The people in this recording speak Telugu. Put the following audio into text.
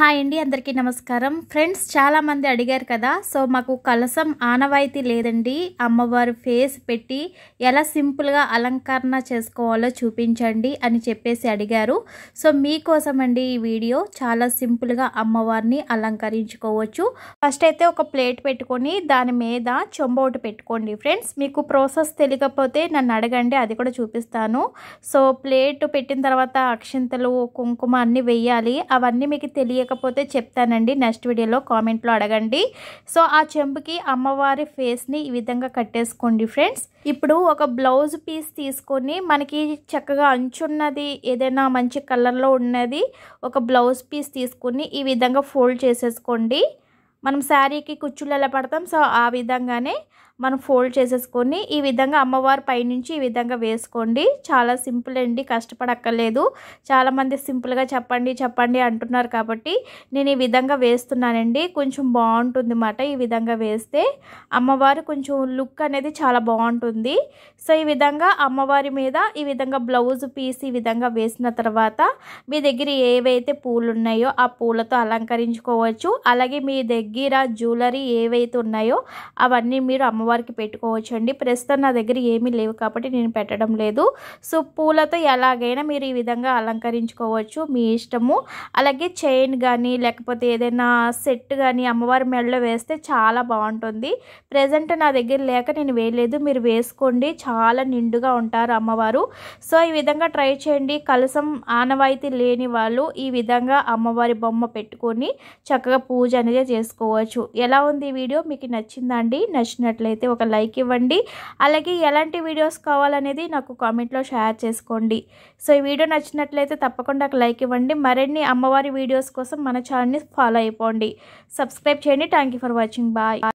హాయ్ అండి అందరికీ నమస్కారం ఫ్రెండ్స్ చాలామంది అడిగారు కదా సో మాకు కలసం ఆనవాయితీ లేదండి అమ్మవారు ఫేస్ పెట్టి ఎలా సింపుల్గా అలంకరణ చేసుకోవాలో చూపించండి అని చెప్పేసి అడిగారు సో మీకోసం అండి ఈ వీడియో చాలా సింపుల్గా అమ్మవారిని అలంకరించుకోవచ్చు ఫస్ట్ అయితే ఒక ప్లేట్ పెట్టుకొని దాని మీద చొంబోటు పెట్టుకోండి ఫ్రెండ్స్ మీకు ప్రాసెస్ తెలియకపోతే నన్ను అడగండి అది కూడా చూపిస్తాను సో ప్లేట్ పెట్టిన తర్వాత అక్షింతలు కుంకుమ అన్నీ వెయ్యాలి అవన్నీ మీకు తెలియ తెలియకపోతే చెప్తానండి నెక్స్ట్ వీడియోలో కామెంట్లో అడగండి సో ఆ చెంపుకి అమ్మవారి ఫేస్ని ఈ విధంగా కట్టేసుకోండి ఫ్రెండ్స్ ఇప్పుడు ఒక బ్లౌజ్ పీస్ తీసుకొని మనకి చక్కగా అంచున్నది ఏదైనా మంచి కలర్లో ఉన్నది ఒక బ్లౌజ్ పీస్ తీసుకొని ఈ విధంగా ఫోల్డ్ చేసేసుకోండి మనం శారీకి కుచ్చులు ఎలా పడతాం సో ఆ విధంగానే మనం ఫోల్డ్ చేసేసుకొని ఈ విధంగా అమ్మవారి పైనుంచి ఈ విధంగా వేసుకోండి చాలా సింపుల్ అండి కష్టపడక్కర్లేదు చాలామంది సింపుల్గా చెప్పండి చెప్పండి అంటున్నారు కాబట్టి నేను ఈ విధంగా వేస్తున్నానండి కొంచెం బాగుంటుంది అన్నమాట ఈ విధంగా వేస్తే అమ్మవారు కొంచెం లుక్ అనేది చాలా బాగుంటుంది సో ఈ విధంగా అమ్మవారి మీద ఈ విధంగా బ్లౌజ్ పీస్ ఈ విధంగా వేసిన తర్వాత మీ దగ్గర ఏవైతే పూలు ఉన్నాయో ఆ పూలతో అలంకరించుకోవచ్చు అలాగే మీ దగ్గర జ్యువెలరీ ఏవైతే ఉన్నాయో అవన్నీ మీరు అమ్మవారి అమ్మవారికి పెట్టుకోవచ్చండి ప్రస్తుతం నా దగ్గర ఏమీ లేవు కాబట్టి నేను పెట్టడం లేదు సో పూలతో ఎలాగైనా మీరు ఈ విధంగా అలంకరించుకోవచ్చు మీ ఇష్టము అలాగే చైన్ కానీ లేకపోతే ఏదైనా సెట్ కానీ అమ్మవారి మెడలో వేస్తే చాలా బాగుంటుంది ప్రజెంట్ నా దగ్గర లేక నేను వేయలేదు మీరు వేసుకోండి చాలా నిండుగా ఉంటారు అమ్మవారు సో ఈ విధంగా ట్రై చేయండి కలసం ఆనవాయితీ లేని వాళ్ళు ఈ విధంగా అమ్మవారి బొమ్మ పెట్టుకొని చక్కగా పూజ అనేది చేసుకోవచ్చు ఎలా ఉంది ఈ వీడియో మీకు నచ్చిందండి నచ్చినట్లయితే నచ్చినట్లయితే ఒక లైక్ ఇవ్వండి అలాగే ఎలాంటి వీడియోస్ కావాలనేది నాకు కామెంట్లో షేర్ చేసుకోండి సో ఈ వీడియో నచ్చినట్లయితే తప్పకుండా ఒక లైక్ ఇవ్వండి మరిన్ని అమ్మవారి వీడియోస్ కోసం మన ఛానల్ని ఫాలో అయిపోండి సబ్స్క్రైబ్ చేయండి థ్యాంక్ ఫర్ వాచింగ్ బాయ్